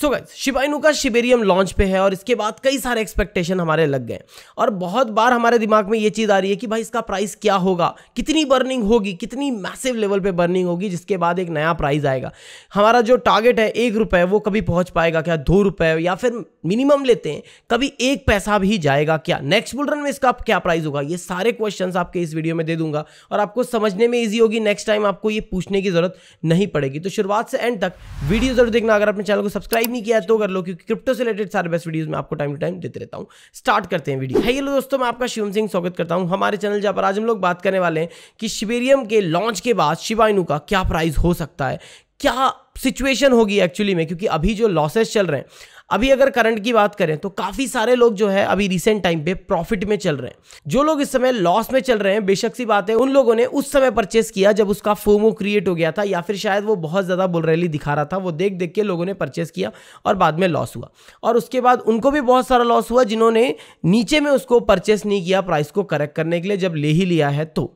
सो guys Shiba Inu का Shibarium launch पे है और इसके बाद कई सारे एक्सपेक्टेशन हमारे लग गए और बहुत बार हमारे दिमाग में ये चीज़ आ रही है कि भाई इसका प्राइस क्या होगा कितनी बर्निंग होगी कितनी मैसिव लेवल पे बर्निंग होगी जिसके बाद एक नया प्राइस आएगा हमारा जो टारगेट है एक रुपये वो कभी पहुंच पाएगा क्या दो रुपये या फिर मिनिमम लेते हैं कभी एक पैसा भी जाएगा क्या नेक्स्ट बुलरन में इसका क्या प्राइस होगा ये सारे क्वेश्चन आपके इस वीडियो में दे दूंगा और आपको समझने में ईजी होगी नेक्स्ट टाइम आपको ये पूछने की जरूरत नहीं पड़ेगी तो शुरुआत से एंड तक वीडियो जरूर देखना अगर अपने चैनल को सब्सक्राइब सब्सक्राइब नहीं किया तो कर लो क्योंकि क्रिप्टो से रिलेटेड सारे बेस्ट वीडियोस में आपको टाइम टू टाइम देते रहता हूँ स्टार्ट करते हैं वीडियो हेलो दोस्तों मैं आपका शिवम सिंह स्वागत करता हूँ हमारे चैनल जहाँ पर आज हम लोग बात करने वाले हैं कि शिवेरियम के लॉन्च के बाद शिवाइनु का क्या प्राइस हो सकता है क्या सिचुएशन होगी एक्चुअली में क्योंकि अभी जो लॉसेस चल रहे हैं अभी अगर करंट की बात करें तो काफ़ी सारे लोग जो है अभी रिसेंट टाइम पे प्रॉफिट में चल रहे हैं जो लोग इस समय लॉस में चल रहे हैं बेशक सी बात है उन लोगों ने उस समय परचेस किया जब उसका फोमो क्रिएट हो गया था या फिर शायद वो बहुत ज़्यादा रैली दिखा रहा था वो देख देख के लोगों ने परचेस किया और बाद में लॉस हुआ और उसके बाद उनको भी बहुत सारा लॉस हुआ जिन्होंने नीचे में उसको परचेस नहीं किया प्राइस को करेक्ट करने के लिए जब ले ही लिया है तो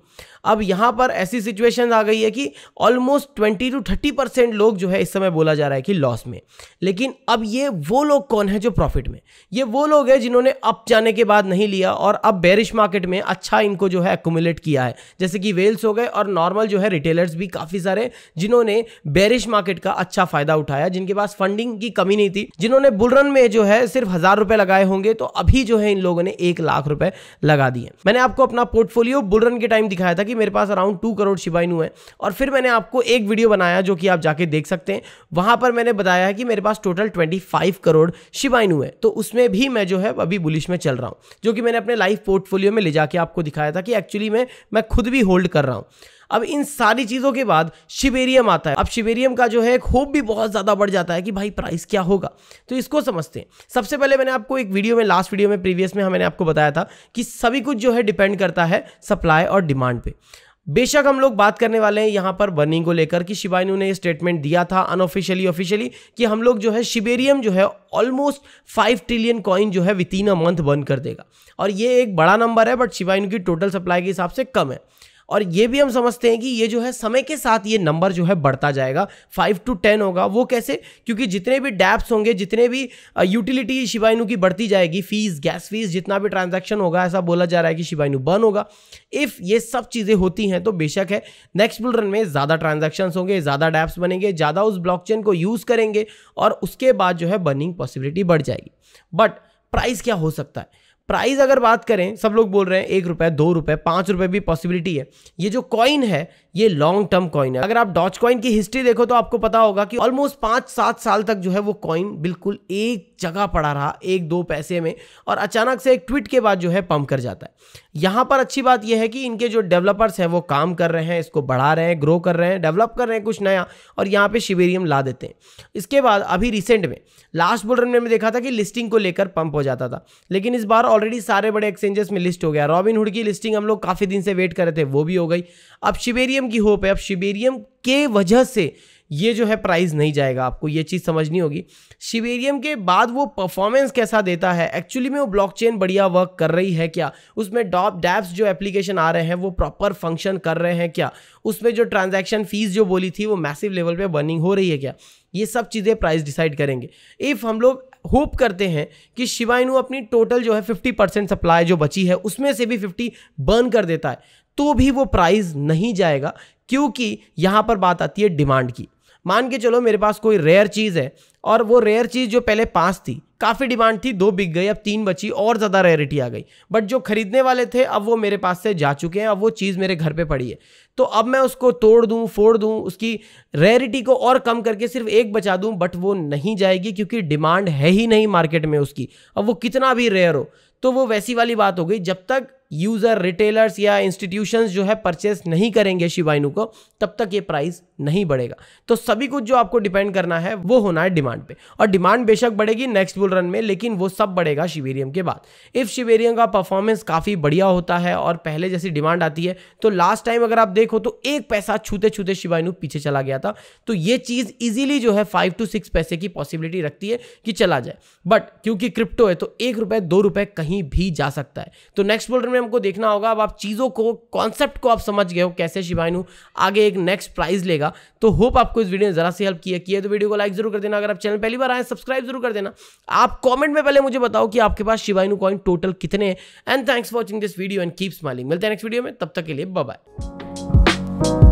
अब यहां पर ऐसी सिचुएशन आ गई है कि almost twenty to thirty percent लोग जो है इस समय बोला जा रहा है कि लॉस में लेकिन अब ये वो लोग कौन है जो प्रॉफिट में ये वो लोग हैं जिन्होंने अप जाने के बाद नहीं लिया और अब बेरिश मार्केट में अच्छा इनको जो है एकोमुलेट किया है जैसे कि वेल्स हो गए और नॉर्मल जो है रिटेलर्स भी काफ़ी सारे जिन्होंने बेरिश मार्केट का अच्छा फ़ायदा उठाया जिनके पास फंडिंग की कमी नहीं थी जिन्होंने बुलरन में जो है सिर्फ हज़ार रुपए लगाए होंगे तो अभी जो है इन लोगों ने एक लाख रुपए लगा दिए मैंने आपको अपना पोर्टफोलियो बुलरन के टाइम दिखाया था कि मेरे पास अराउंड टू करोड़ शिबाइनू है और फिर मैंने आपको एक वीडियो बनाया जो कि आप जाके देख सकते हैं वहां पर मैंने बताया है कि मेरे पास total twenty five crore Shiba Inu है तो उसमें भी मैं जो है अभी बुलिश में चल रहा हूँ जो कि मैंने अपने लाइफ पोर्टफोलियो में ले जाके आपको दिखाया था कि एक्चुअली में मैं खुद भी होल्ड कर रहा हूँ अब इन सारी चीज़ों के बाद शिवेरियम आता है अब शिवेरियम का जो है एक होप भी बहुत ज़्यादा बढ़ जाता है कि भाई प्राइस क्या होगा तो इसको समझते हैं सबसे पहले मैंने आपको एक वीडियो में लास्ट वीडियो में प्रीवियस में मैंने आपको बताया था कि सभी कुछ जो है डिपेंड करता है सप्लाई और डिमांड पर बेशक हम लोग बात करने वाले हैं यहाँ पर बर्निंग को लेकर कि शिवानी ने स्टेटमेंट दिया था अनऑफिशियली ऑफिशियली कि हम लोग जो है शिबेरियम जो है ऑलमोस्ट फाइव ट्रिलियन कॉइन जो है within a month burn कर देगा और ये एक बड़ा नंबर है बट शिवानी की टोटल सप्लाई के हिसाब से कम है और ये भी हम समझते हैं कि ये जो है समय के साथ ये नंबर जो है बढ़ता जाएगा फाइव टू टेन होगा वो कैसे क्योंकि जितने भी डैप्स होंगे जितने भी यूटिलिटी शिवाइनू की बढ़ती जाएगी फीस गैस फीस जितना भी ट्रांजेक्शन होगा ऐसा बोला जा रहा है कि शिवाइनू बर्न होगा इफ़ ये सब चीज़ें होती हैं तो बेशक है नेक्स्ट बुलरन में ज़्यादा ट्रांजेक्शन होंगे ज़्यादा डैप्स बनेंगे ज़्यादा उस ब्लॉक को यूज़ करेंगे और उसके बाद जो है बर्निंग पॉसिबिलिटी बढ़ जाएगी बट प्राइस क्या हो सकता है प्राइस अगर बात करें सब लोग बोल रहे हैं एक रुपये दो रुपये पाँच रुपये भी पॉसिबिलिटी है ये जो कॉइन है ये लॉन्ग टर्म कॉइन है अगर आप डॉच कॉइन की हिस्ट्री देखो तो आपको पता होगा कि ऑलमोस्ट पांच सात साल तक जो है वो कॉइन बिल्कुल एक जगह पड़ा रहा एक दो पैसे में और अचानक से एक ट्वीट के बाद जो है पंप कर जाता है यहां पर अच्छी बात यह है कि इनके जो डेवलपर्स हैं वो काम कर रहे हैं इसको बढ़ा रहे हैं ग्रो कर रहे हैं डेवलप कर रहे हैं कुछ नया और यहां पे शिवेरियम ला देते हैं इसके बाद अभी रिसेंट में लास्ट बुलरन में देखा था कि लिस्टिंग को लेकर पंप हो जाता था लेकिन इस बार ऑलरेडी सारे बड़े एक्सचेंजेस में लिस्ट हो गया रॉबिन हुड की लिस्टिंग हम लोग काफ़ी दिन से वेट कर रहे थे वो भी हो गई अब शिवेरियम शिबेरियम की होप है अब शिबेरियम के वजह से ये जो है प्राइस नहीं जाएगा आपको ये चीज़ समझनी होगी शिवेरियम के बाद वो परफॉर्मेंस कैसा देता है एक्चुअली में वो ब्लॉकचेन बढ़िया वर्क कर रही है क्या उसमें डॉप डैप्स जो एप्लीकेशन आ रहे हैं वो प्रॉपर फंक्शन कर रहे हैं क्या उसमें जो ट्रांजैक्शन फीस जो बोली थी वो मैसिव लेवल पे बर्निंग हो रही है क्या ये सब चीज़ें प्राइस डिसाइड करेंगे इफ़ हम लोग होप करते हैं कि शिवाइनू अपनी टोटल जो है 50 परसेंट सप्लाई जो बची है उसमें से भी 50 बर्न कर देता है तो भी वो प्राइस नहीं जाएगा क्योंकि यहाँ पर बात आती है डिमांड की मान के चलो मेरे पास कोई रेयर चीज़ है और वो रेयर चीज़ जो पहले पाँच थी काफ़ी डिमांड थी दो बिक गई अब तीन बची और ज़्यादा रेयरिटी आ गई बट जो खरीदने वाले थे अब वो मेरे पास से जा चुके हैं अब वो चीज़ मेरे घर पे पड़ी है तो अब मैं उसको तोड़ दूँ फोड़ दूँ उसकी रेयरिटी को और कम करके सिर्फ एक बचा दूँ बट वो नहीं जाएगी क्योंकि डिमांड है ही नहीं मार्केट में उसकी अब वो कितना भी रेयर हो तो वो वैसी वाली बात हो गई जब तक यूज़र रिटेलर्स या इंस्टीट्यूशंस जो है परचेस नहीं करेंगे शिवाइनू को तब तक ये प्राइस नहीं बढ़ेगा तो सभी कुछ जो आपको डिपेंड करना है वो होना है डिमांड पे और डिमांड बेशक बढ़ेगी नेक्स्ट बुल रन में लेकिन वो सब बढ़ेगा शिवेरियम के बाद इफ़ शिवेरियम का परफॉर्मेंस काफ़ी बढ़िया होता है और पहले जैसी डिमांड आती है तो लास्ट टाइम अगर आप देखो तो एक पैसा छूते छूते शिवाइनू पीछे चला गया था तो ये चीज़ इजिली जो है फाइव टू सिक्स पैसे की पॉसिबिलिटी रखती है कि चला जाए बट क्योंकि क्रिप्टो है तो एक रुपए दो रुपए कहीं भी जा सकता है तो नेक्स्ट बुल रन में में हमको देखना होगा अब आप चीज़ों को कॉन्सेप्ट को आप समझ गए हो कैसे शिवाइनू आगे एक नेक्स्ट प्राइज लेगा तो होप आपको इस वीडियो ने ज़रा सी हेल्प किया है तो वीडियो को लाइक जरूर कर देना अगर आप चैनल पहली बार आए सब्सक्राइब जरूर कर देना आप कॉमेंट में पहले मुझे बताओ कि आपके पास शिवाइनू कॉइन टोटल कितने हैं and thanks for watching this video and keep smiling मिलते हैं नेक्स्ट वीडियो में तब तक के लिए बाय बाय